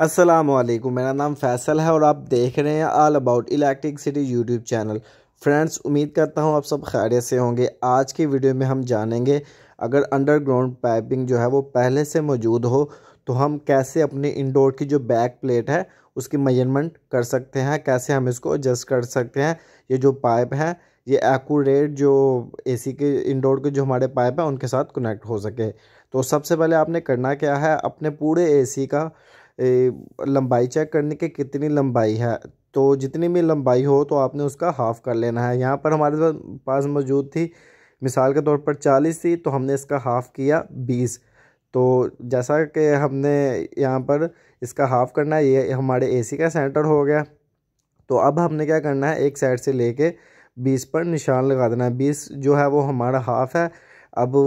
असलम मेरा नाम फैसल है और आप देख रहे हैं All About Electric City YouTube channel friends उम्मीद करता हूँ आप सब खैरियत से होंगे आज की वीडियो में हम जानेंगे अगर अंडरग्राउंड पाइपिंग जो है वो पहले से मौजूद हो तो हम कैसे अपने इंडोर की जो बैक प्लेट है उसकी मेजरमेंट कर सकते हैं कैसे हम इसको एडजस्ट कर सकते हैं ये जो पाइप है ये एकूरेट जो ए के इंडोर के जो हमारे पाइप हैं उनके साथ कनेक्ट हो सके तो सबसे पहले आपने करना क्या है अपने पूरे ए का लंबाई चेक करने के कितनी लंबाई है तो जितनी भी लंबाई हो तो आपने उसका हाफ़ कर लेना है यहाँ पर हमारे पास मौजूद थी मिसाल के तौर पर चालीस थी तो हमने इसका हाफ़ किया बीस तो जैसा कि हमने यहाँ पर इसका हाफ़ करना है ये हमारे एसी का सेंटर हो गया तो अब हमने क्या करना है एक साइड से लेके बीस पर निशान लगा देना है बीस जो है वो हमारा हाफ़ है अब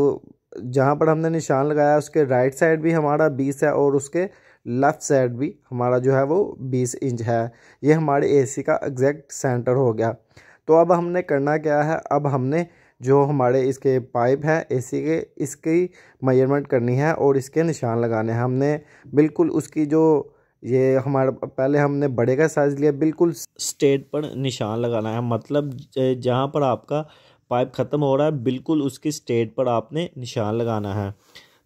जहाँ पर हमने निशान लगाया उसके राइट साइड भी हमारा बीस है और उसके लेफ़्ट साइड भी हमारा जो है वो 20 इंच है ये हमारे एसी का एग्जैक्ट सेंटर हो गया तो अब हमने करना क्या है अब हमने जो हमारे इसके पाइप है एसी के इसकी मेजरमेंट करनी है और इसके निशान लगाने हैं हमने बिल्कुल उसकी जो ये हमारा पहले हमने बड़े का साइज़ लिया बिल्कुल स्टेट पर निशान लगाना है मतलब जहाँ पर आपका पाइप ख़त्म हो रहा है बिल्कुल उसकी स्टेट पर आपने निशान लगाना है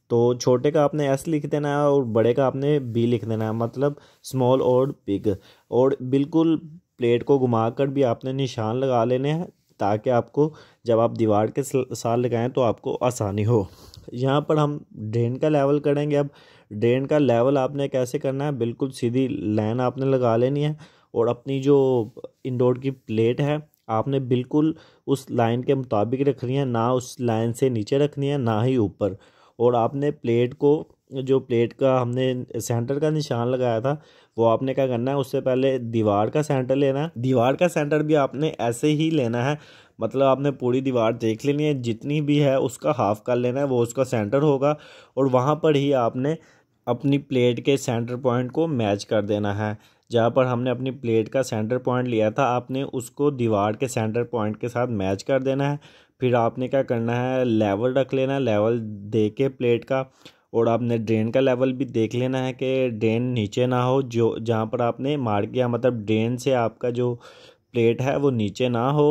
तो छोटे का आपने एस लिख देना है और बड़े का आपने बी लिख देना है मतलब स्मॉल और बिग और बिल्कुल प्लेट को घुमा कर भी आपने निशान लगा लेने हैं ताकि आपको जब आप दीवार के साथ लगाएं तो आपको आसानी हो यहाँ पर हम ड्रेन का लेवल करेंगे अब ड्रेन का लेवल आपने कैसे करना है बिल्कुल सीधी लाइन आपने लगा लेनी है और अपनी जो इंडोर की प्लेट है आपने बिल्कुल उस लाइन के मुताबिक रखनी है ना उस लाइन से नीचे रखनी है ना ही ऊपर और आपने प्लेट को जो प्लेट का हमने सेंटर का निशान लगाया था वो आपने क्या करना है उससे पहले दीवार का सेंटर लेना है दीवार का सेंटर भी आपने ऐसे ही लेना है मतलब आपने पूरी दीवार देख लेनी है जितनी भी है उसका हाफ कर लेना है वो उसका सेंटर होगा और वहाँ पर ही आपने अपनी प्लेट के सेंटर पॉइंट को मैच कर देना है जहाँ पर हमने अपनी प्लेट का सेंटर पॉइंट लिया था आपने उसको दीवार के सेंटर पॉइंट के साथ मैच कर देना है फिर आपने क्या करना है लेवल रख लेना है लेवल दे के प्लेट का और आपने ड्रेन का लेवल भी देख लेना है कि ड्रेन नीचे ना हो जो जहाँ पर आपने मार किया मतलब ड्रेन से आपका जो प्लेट है वो नीचे ना हो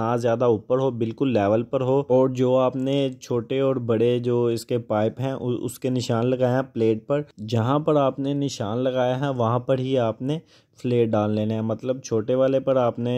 ना ज़्यादा ऊपर हो बिल्कुल लेवल पर हो और जो आपने छोटे और बड़े जो इसके पाइप हैं उसके निशान लगाए हैं प्लेट पर जहाँ पर आपने निशान लगाया है वहाँ पर ही आपने फ्लेट डाल लेने हैं मतलब छोटे वाले पर आपने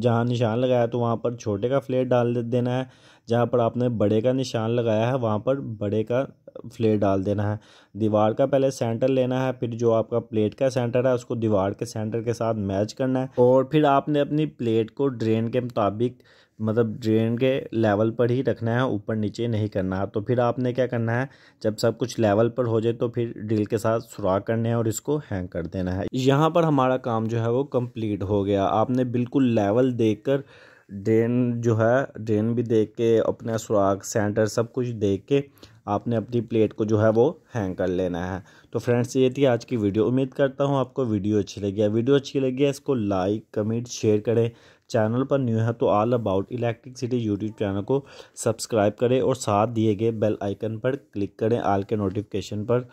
जहाँ निशान लगाया तो वहाँ पर छोटे का फ्लेट डाल देना है जहाँ पर आपने बड़े का निशान लगाया है वहाँ पर बड़े का फ्लेयर डाल देना है दीवार का पहले सेंटर लेना है फिर जो आपका प्लेट का सेंटर है उसको दीवार के सेंटर के साथ मैच करना है और फिर आपने अपनी प्लेट को ड्रेन के मुताबिक मतलब ड्रेन के लेवल पर ही रखना है ऊपर नीचे नहीं करना है तो फिर आपने क्या करना है जब सब कुछ लेवल पर हो जाए तो फिर ड्रिल के साथ सुराख करने है और इसको हैंग कर देना है यहाँ पर हमारा काम जो है वो कंप्लीट हो गया आपने बिल्कुल लेवल कर ड्रेन जो है ड्रेन भी देख के अपना सुराख सेंटर सब कुछ देख के आपने अपनी प्लेट को जो है वो हैंग कर लेना है तो फ्रेंड्स ये थी आज की वीडियो उम्मीद करता हूँ आपको वीडियो अच्छी लगी है वीडियो अच्छी लगी है इसको लाइक कमेंट शेयर करें चैनल पर न्यू है तो All About Electric City YouTube channel को सब्सक्राइब करें और साथ दिए गए बेल आइकन पर क्लिक करें आल के नोटिफिकेशन पर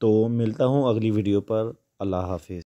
तो मिलता हूँ अगली वीडियो पर अल्लाह हाफिज़